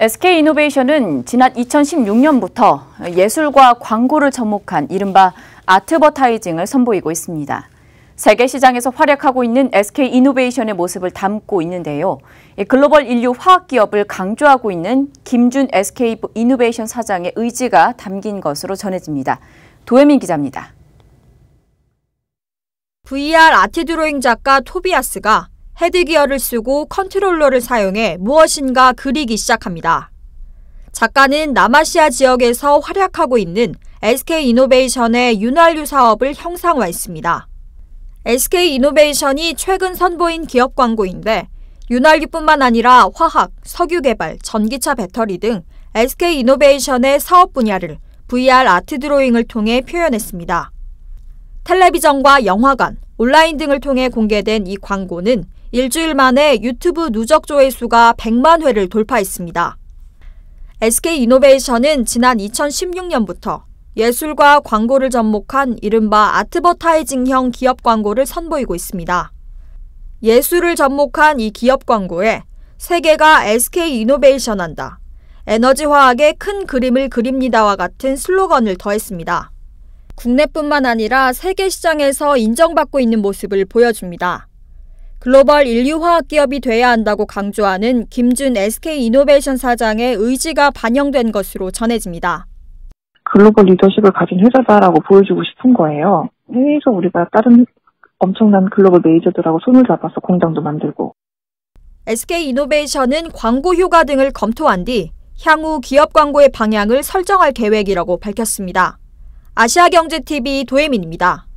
SK이노베이션은 지난 2016년부터 예술과 광고를 접목한 이른바 아트버타이징을 선보이고 있습니다. 세계 시장에서 활약하고 있는 SK이노베이션의 모습을 담고 있는데요. 글로벌 인류 화학 기업을 강조하고 있는 김준 SK이노베이션 사장의 의지가 담긴 것으로 전해집니다. 도혜민 기자입니다. VR 아트 드로잉 작가 토비아스가 헤드기어를 쓰고 컨트롤러를 사용해 무엇인가 그리기 시작합니다. 작가는 남아시아 지역에서 활약하고 있는 SK 이노베이션의 윤활유 사업을 형상화했습니다. SK 이노베이션이 최근 선보인 기업 광고인데 윤활유뿐만 아니라 화학, 석유 개발, 전기차 배터리 등 SK 이노베이션의 사업 분야를 VR 아트 드로잉을 통해 표현했습니다. 텔레비전과 영화관, 온라인 등을 통해 공개된 이 광고는 일주일 만에 유튜브 누적 조회수가 100만 회를 돌파했습니다. SK 이노베이션은 지난 2016년부터 예술과 광고를 접목한 이른바 아트버타이징형 기업 광고를 선보이고 있습니다. 예술을 접목한 이 기업 광고에 세계가 SK 이노베이션 한다. 에너지 화학의 큰 그림을 그립니다와 같은 슬로건을 더했습니다. 국내뿐만 아니라 세계 시장에서 인정받고 있는 모습을 보여줍니다. 글로벌 인류화학 기업이 돼야 한다고 강조하는 김준 SK 이노베이션 사장의 의지가 반영된 것으로 전해집니다. 글로벌 리더십을 가진 회사다라고 보여주고 싶은 거예요. 해외에서 우리가 다른 엄청난 글로벌 메이저들하고 손을 잡아서 공장도 만들고. SK 이노베이션은 광고 효과 등을 검토한 뒤 향후 기업 광고의 방향을 설정할 계획이라고 밝혔습니다. 아시아경제TV 도혜민입니다.